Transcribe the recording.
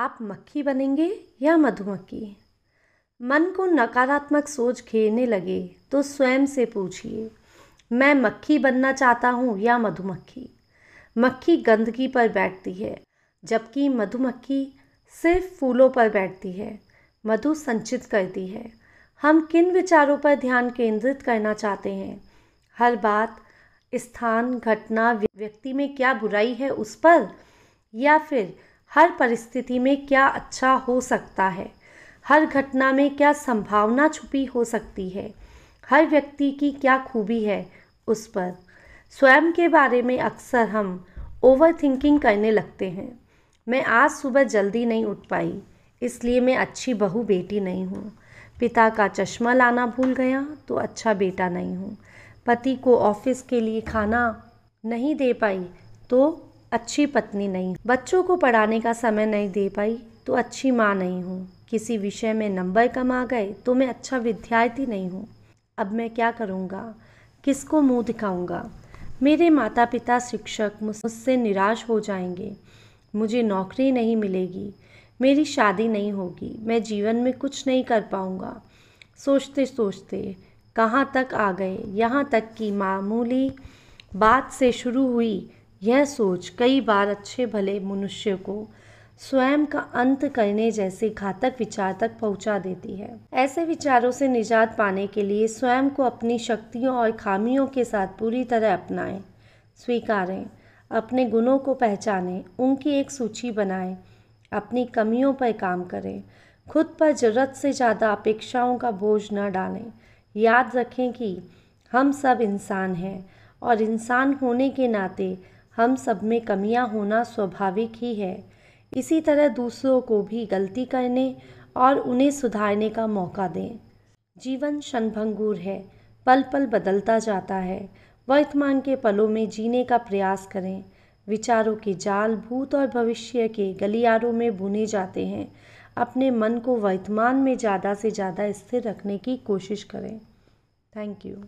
आप मक्खी बनेंगे या मधुमक्खी मन को नकारात्मक सोच घेरने लगे तो स्वयं से पूछिए मैं मक्खी बनना चाहता हूँ या मधुमक्खी मक्खी गंदगी पर बैठती है जबकि मधुमक्खी सिर्फ फूलों पर बैठती है मधु संचित करती है हम किन विचारों पर ध्यान केंद्रित करना चाहते हैं हर बात स्थान घटना व्यक्ति में क्या बुराई है उस पर या फिर हर परिस्थिति में क्या अच्छा हो सकता है हर घटना में क्या संभावना छुपी हो सकती है हर व्यक्ति की क्या खूबी है उस पर स्वयं के बारे में अक्सर हम ओवर थिंकिंग करने लगते हैं मैं आज सुबह जल्दी नहीं उठ पाई इसलिए मैं अच्छी बहू बेटी नहीं हूँ पिता का चश्मा लाना भूल गया तो अच्छा बेटा नहीं हूँ पति को ऑफिस के लिए खाना नहीं दे पाई तो अच्छी पत्नी नहीं बच्चों को पढ़ाने का समय नहीं दे पाई तो अच्छी माँ नहीं हूँ किसी विषय में नंबर कम आ गए तो मैं अच्छा विद्यार्थी नहीं हूँ अब मैं क्या करूँगा किसको मुँह दिखाऊँगा मेरे माता पिता शिक्षक मुझसे निराश हो जाएंगे मुझे नौकरी नहीं मिलेगी मेरी शादी नहीं होगी मैं जीवन में कुछ नहीं कर पाऊँगा सोचते सोचते कहाँ तक आ गए यहाँ तक कि मामूली बात से शुरू हुई यह सोच कई बार अच्छे भले मनुष्य को स्वयं का अंत करने जैसे घातक विचार तक पहुंचा देती है ऐसे विचारों से निजात पाने के लिए स्वयं को अपनी शक्तियों और खामियों के साथ पूरी तरह अपनाएं स्वीकारें अपने गुणों को पहचानें उनकी एक सूची बनाएं अपनी कमियों पर काम करें खुद पर ज़रूरत से ज़्यादा अपेक्षाओं का बोझ न डालें याद रखें कि हम सब इंसान हैं और इंसान होने के नाते हम सब में कमियां होना स्वाभाविक ही है इसी तरह दूसरों को भी गलती करने और उन्हें सुधारने का मौका दें जीवन क्षणभंगुर है पल पल बदलता जाता है वर्तमान के पलों में जीने का प्रयास करें विचारों के जाल भूत और भविष्य के गलियारों में बुने जाते हैं अपने मन को वर्तमान में ज़्यादा से ज़्यादा स्थिर रखने की कोशिश करें थैंक यू